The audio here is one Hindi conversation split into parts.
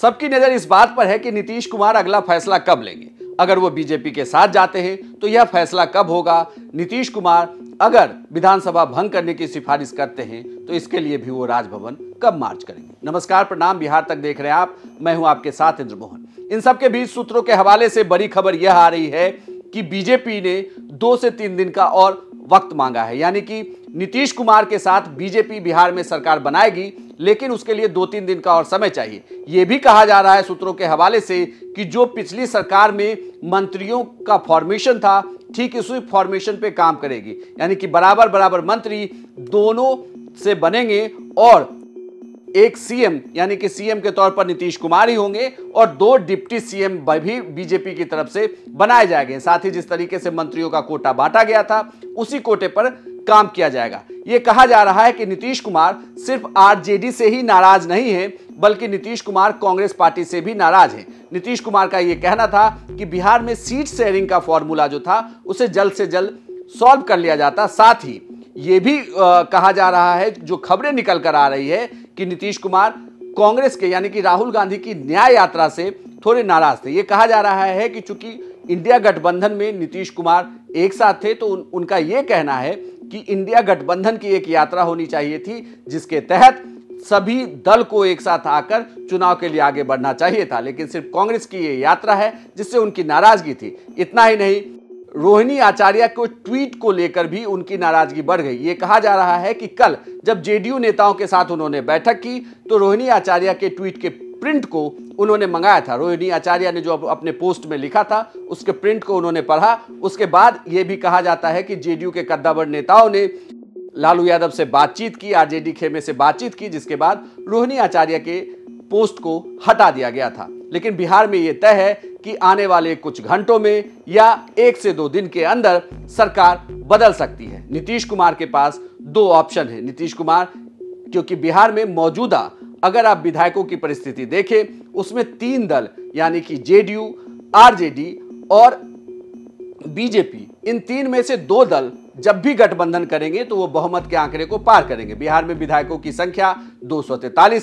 सबकी नजर इस बात पर है कि नीतीश कुमार अगला फैसला कब लेंगे अगर वो बीजेपी के साथ जाते हैं तो यह फैसला कब होगा नीतीश कुमार अगर विधानसभा भंग करने की सिफारिश करते हैं तो इसके लिए भी वो राजभवन कब मार्च करेंगे नमस्कार प्रणाम बिहार तक देख रहे हैं आप मैं हूं आपके साथ इंद्रमोहन इन सबके बीच सूत्रों के हवाले से बड़ी खबर यह आ रही है कि बीजेपी ने दो से तीन दिन का और वक्त मांगा है यानी कि नीतीश कुमार के साथ बीजेपी बिहार में सरकार बनाएगी लेकिन उसके लिए दो तीन दिन का और समय चाहिए यह भी कहा जा रहा है सूत्रों के हवाले से कि जो पिछली सरकार में मंत्रियों का फॉर्मेशन था ठीक इसी फॉर्मेशन पे काम करेगी यानी कि बराबर बराबर मंत्री दोनों से बनेंगे और एक सीएम यानी कि सीएम के तौर पर नीतीश कुमार ही होंगे और दो डिप्टी सीएम भी बीजेपी की तरफ से बनाए जाएंगे साथ ही जिस तरीके से मंत्रियों का कोटा बांटा गया था उसी कोटे पर काम किया जाएगा ये कहा जा रहा है कि नीतीश कुमार सिर्फ आरजेडी से ही नाराज नहीं है बल्कि नीतीश कुमार कांग्रेस पार्टी से भी नाराज हैं नीतीश कुमार का ये कहना था कि बिहार में सीट शेयरिंग का फॉर्मूला जो था उसे जल्द से जल्द सॉल्व कर लिया जाता साथ ही ये भी आ, कहा जा रहा है जो खबरें निकल कर आ रही है कि नीतीश कुमार कांग्रेस के यानी कि राहुल गांधी की न्याय यात्रा से थोड़े नाराज थे ये कहा जा रहा है कि चूंकि इंडिया गठबंधन में नीतीश कुमार एक साथ थे तो उन, उनका ये कहना है कि इंडिया गठबंधन की एक यात्रा होनी चाहिए थी जिसके तहत सभी दल को एक साथ आकर चुनाव के लिए आगे बढ़ना चाहिए था लेकिन सिर्फ कांग्रेस की ये यात्रा है जिससे उनकी नाराजगी थी इतना ही नहीं रोहिणी आचार्य को ट्वीट को लेकर भी उनकी नाराजगी बढ़ गई ये कहा जा रहा है कि कल जब जेडीयू नेताओं के साथ उन्होंने बैठक की तो रोहिणी आचार्य के ट्वीट के प्रिंट को उन्होंने मंगाया था रोहिणी आचार्य ने जो अपने पोस्ट में लिखा था उसके प्रिंट को उन्होंने पढ़ा उसके बाद यह भी कहा जाता है कि जेडीयू के कद्दावर नेताओं ने लालू यादव से बातचीत की आरजेडी खेमे से बातचीत की जिसके बाद रोहिणी आचार्य के पोस्ट को हटा दिया गया था लेकिन बिहार में यह तय है कि आने वाले कुछ घंटों में या एक से दो दिन के अंदर सरकार बदल सकती है नीतीश कुमार के पास दो ऑप्शन है नीतीश कुमार क्योंकि बिहार में मौजूदा अगर आप विधायकों की परिस्थिति देखें उसमें तीन दल यानी कि जेडीयू आरजेडी और बीजेपी इन तीन में से दो दल जब भी गठबंधन करेंगे तो वो बहुमत के आंकड़े को पार करेंगे बिहार में विधायकों की संख्या दो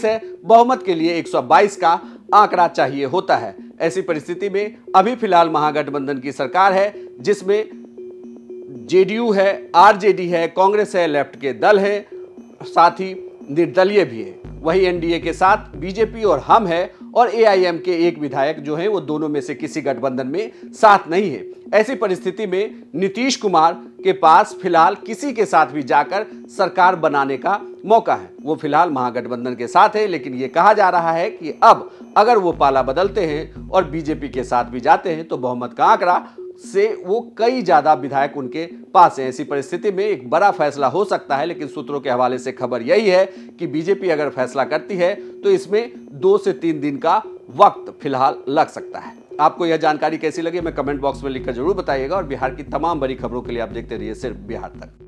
है बहुमत के लिए 122 का आंकड़ा चाहिए होता है ऐसी परिस्थिति में अभी फिलहाल महागठबंधन की सरकार है जिसमें जेडीयू है आरजेडी है कांग्रेस है लेफ्ट के दल है साथ ही निर्दलीय भी है वही एनडीए के साथ बीजेपी और हम है और एआईएम के एक विधायक जो है वो दोनों में से किसी गठबंधन में साथ नहीं है ऐसी परिस्थिति में नीतीश कुमार के पास फिलहाल किसी के साथ भी जाकर सरकार बनाने का मौका है वो फिलहाल महागठबंधन के साथ है लेकिन ये कहा जा रहा है कि अब अगर वो पाला बदलते हैं और बीजेपी के साथ भी जाते हैं तो बहुमत का आंकड़ा से वो कई ज़्यादा विधायक उनके पास हैं ऐसी परिस्थिति में एक बड़ा फैसला हो सकता है लेकिन सूत्रों के हवाले से खबर यही है कि बीजेपी अगर फैसला करती है तो इसमें दो से तीन दिन का वक्त फिलहाल लग सकता है आपको यह जानकारी कैसी लगी मैं कमेंट बॉक्स में लिखकर जरूर बताइएगा और बिहार की तमाम बड़ी खबरों के लिए आप देखते रहिए सिर्फ बिहार तक